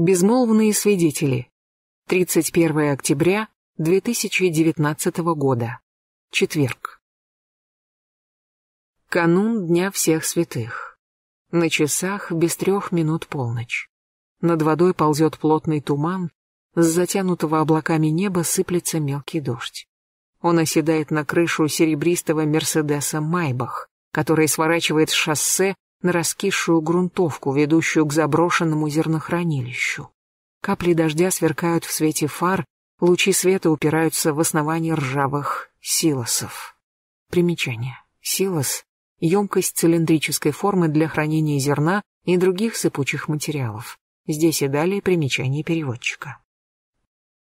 Безмолвные свидетели. 31 октября 2019 года. Четверг. Канун Дня Всех Святых. На часах без трех минут полночь. Над водой ползет плотный туман, с затянутого облаками неба сыплется мелкий дождь. Он оседает на крышу серебристого Мерседеса Майбах, который сворачивает с шоссе на раскисшую грунтовку, ведущую к заброшенному зернохранилищу. Капли дождя сверкают в свете фар, лучи света упираются в основание ржавых силосов. Примечание. Силос — емкость цилиндрической формы для хранения зерна и других сыпучих материалов. Здесь и далее примечание переводчика.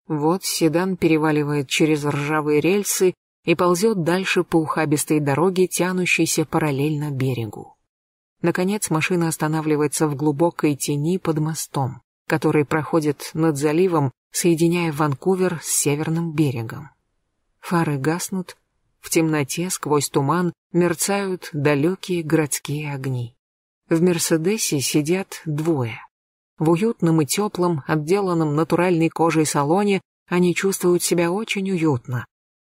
Вот седан переваливает через ржавые рельсы и ползет дальше по ухабистой дороге, тянущейся параллельно берегу. Наконец машина останавливается в глубокой тени под мостом, который проходит над заливом, соединяя Ванкувер с северным берегом. Фары гаснут, в темноте сквозь туман мерцают далекие городские огни. В «Мерседесе» сидят двое. В уютном и теплом, отделанном натуральной кожей салоне они чувствуют себя очень уютно.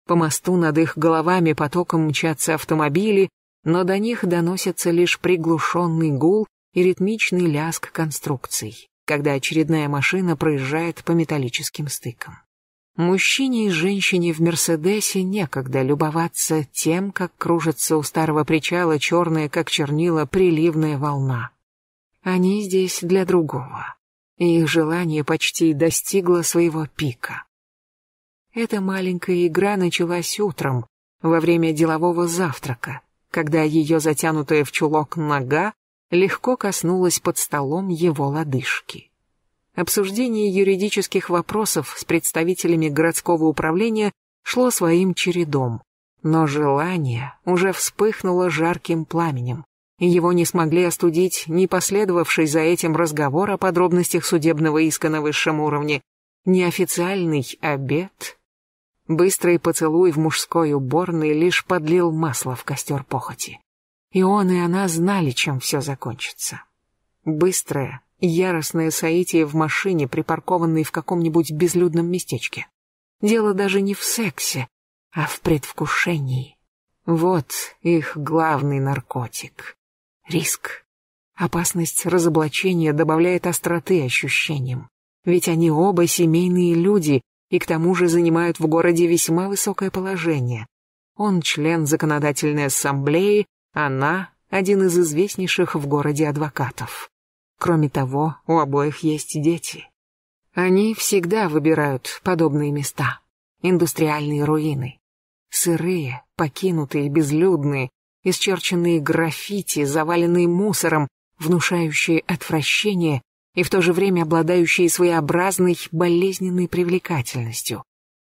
По мосту над их головами потоком мчатся автомобили, но до них доносится лишь приглушенный гул и ритмичный лязг конструкций, когда очередная машина проезжает по металлическим стыкам. Мужчине и женщине в «Мерседесе» некогда любоваться тем, как кружится у старого причала черная, как чернила, приливная волна. Они здесь для другого. Их желание почти достигло своего пика. Эта маленькая игра началась утром, во время делового завтрака, когда ее затянутая в чулок нога легко коснулась под столом его лодыжки. Обсуждение юридических вопросов с представителями городского управления шло своим чередом, но желание уже вспыхнуло жарким пламенем, и его не смогли остудить ни последовавший за этим разговор о подробностях судебного иска на высшем уровне, ни официальный обед, Быстрый поцелуй в мужской уборной лишь подлил масло в костер похоти. И он, и она знали, чем все закончится. Быстрое, яростное соитие в машине, припаркованной в каком-нибудь безлюдном местечке. Дело даже не в сексе, а в предвкушении. Вот их главный наркотик. Риск. Опасность разоблачения добавляет остроты ощущениям. Ведь они оба семейные люди, и к тому же занимают в городе весьма высокое положение. Он член законодательной ассамблеи, она – один из известнейших в городе адвокатов. Кроме того, у обоих есть дети. Они всегда выбирают подобные места. Индустриальные руины. Сырые, покинутые, безлюдные, исчерченные граффити, заваленные мусором, внушающие отвращение и в то же время обладающие своеобразной болезненной привлекательностью.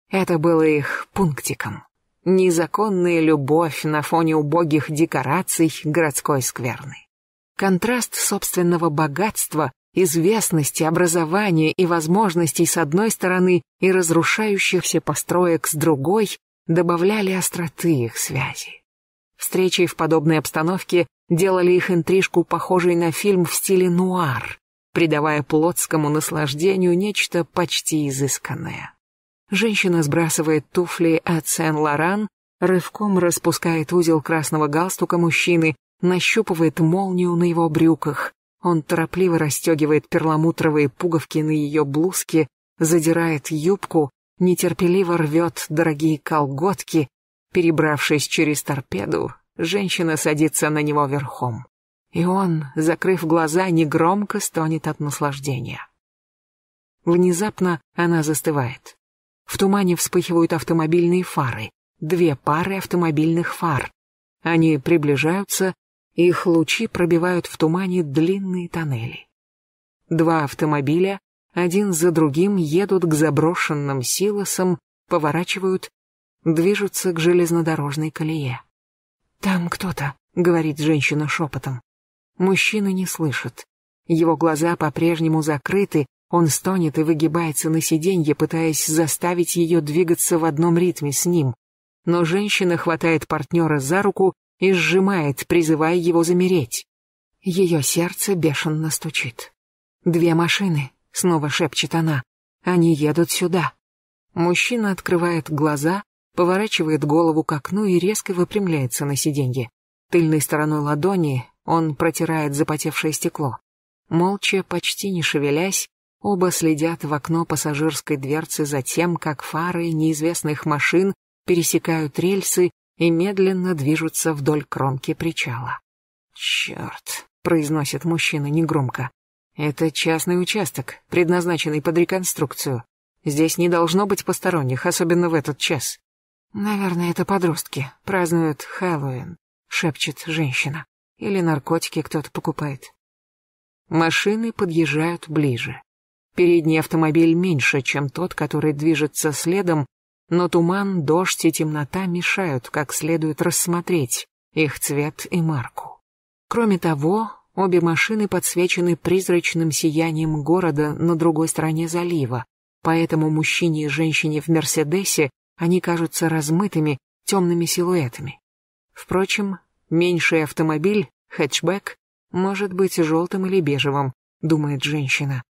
Это было их пунктиком. Незаконная любовь на фоне убогих декораций городской скверны. Контраст собственного богатства, известности, образования и возможностей с одной стороны и разрушающихся построек с другой добавляли остроты их связи. Встречи в подобной обстановке делали их интрижку похожей на фильм в стиле нуар, придавая плотскому наслаждению нечто почти изысканное. Женщина сбрасывает туфли от Сен-Лоран, рывком распускает узел красного галстука мужчины, нащупывает молнию на его брюках. Он торопливо расстегивает перламутровые пуговки на ее блузке, задирает юбку, нетерпеливо рвет дорогие колготки. Перебравшись через торпеду, женщина садится на него верхом и он, закрыв глаза, негромко стонет от наслаждения. Внезапно она застывает. В тумане вспыхивают автомобильные фары, две пары автомобильных фар. Они приближаются, их лучи пробивают в тумане длинные тоннели. Два автомобиля один за другим едут к заброшенным силосам, поворачивают, движутся к железнодорожной колее. «Там кто-то», — говорит женщина шепотом. Мужчина не слышит. Его глаза по-прежнему закрыты, он стонет и выгибается на сиденье, пытаясь заставить ее двигаться в одном ритме с ним. Но женщина хватает партнера за руку и сжимает, призывая его замереть. Ее сердце бешено стучит. «Две машины», — снова шепчет она. «Они едут сюда». Мужчина открывает глаза, поворачивает голову к окну и резко выпрямляется на сиденье. Тыльной стороной ладони он протирает запотевшее стекло. Молча, почти не шевелясь, оба следят в окно пассажирской дверцы за тем, как фары неизвестных машин пересекают рельсы и медленно движутся вдоль кромки причала. «Черт», — произносит мужчина негромко, — «это частный участок, предназначенный под реконструкцию. Здесь не должно быть посторонних, особенно в этот час». «Наверное, это подростки, празднуют Хэллоуин», — шепчет женщина. Или наркотики кто-то покупает. Машины подъезжают ближе. Передний автомобиль меньше, чем тот, который движется следом, но туман, дождь и темнота мешают как следует рассмотреть их цвет и марку. Кроме того, обе машины подсвечены призрачным сиянием города на другой стороне залива, поэтому мужчине и женщине в «Мерседесе» они кажутся размытыми, темными силуэтами. Впрочем, Меньший автомобиль, хэтчбэк, может быть желтым или бежевым, думает женщина.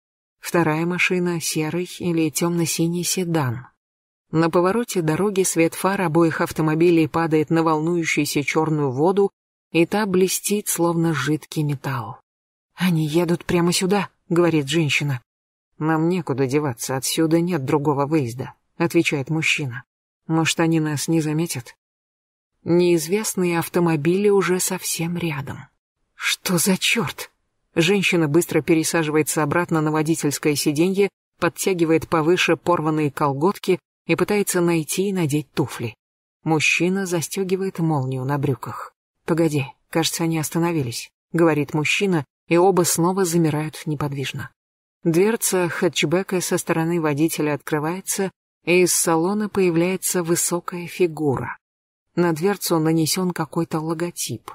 Вторая машина — серый или темно-синий седан. На повороте дороги свет фар обоих автомобилей падает на волнующуюся черную воду, и та блестит, словно жидкий металл. «Они едут прямо сюда», — говорит женщина. «Нам некуда деваться, отсюда нет другого выезда», — отвечает мужчина. «Может, они нас не заметят?» Неизвестные автомобили уже совсем рядом. Что за черт? Женщина быстро пересаживается обратно на водительское сиденье, подтягивает повыше порванные колготки и пытается найти и надеть туфли. Мужчина застегивает молнию на брюках. «Погоди, кажется, они остановились», — говорит мужчина, и оба снова замирают неподвижно. Дверца хэтчбека со стороны водителя открывается, и из салона появляется высокая фигура. На дверцу нанесен какой-то логотип.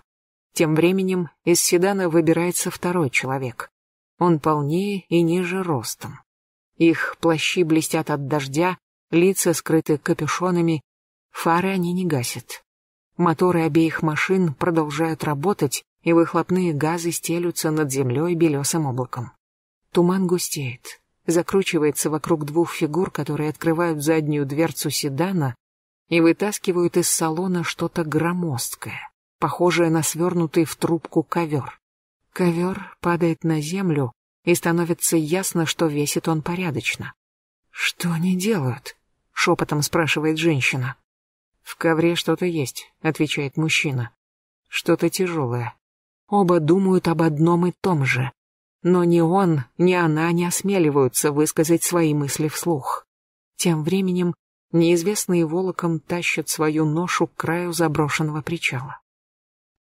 Тем временем из седана выбирается второй человек. Он полнее и ниже ростом. Их плащи блестят от дождя, лица скрыты капюшонами, фары они не гасят. Моторы обеих машин продолжают работать, и выхлопные газы стелются над землей белесым облаком. Туман густеет, закручивается вокруг двух фигур, которые открывают заднюю дверцу седана и вытаскивают из салона что-то громоздкое, похожее на свернутый в трубку ковер. Ковер падает на землю, и становится ясно, что весит он порядочно. «Что они делают?» — шепотом спрашивает женщина. «В ковре что-то есть», — отвечает мужчина. «Что-то тяжелое. Оба думают об одном и том же. Но ни он, ни она не осмеливаются высказать свои мысли вслух. Тем временем Неизвестные волоком тащат свою ношу к краю заброшенного причала.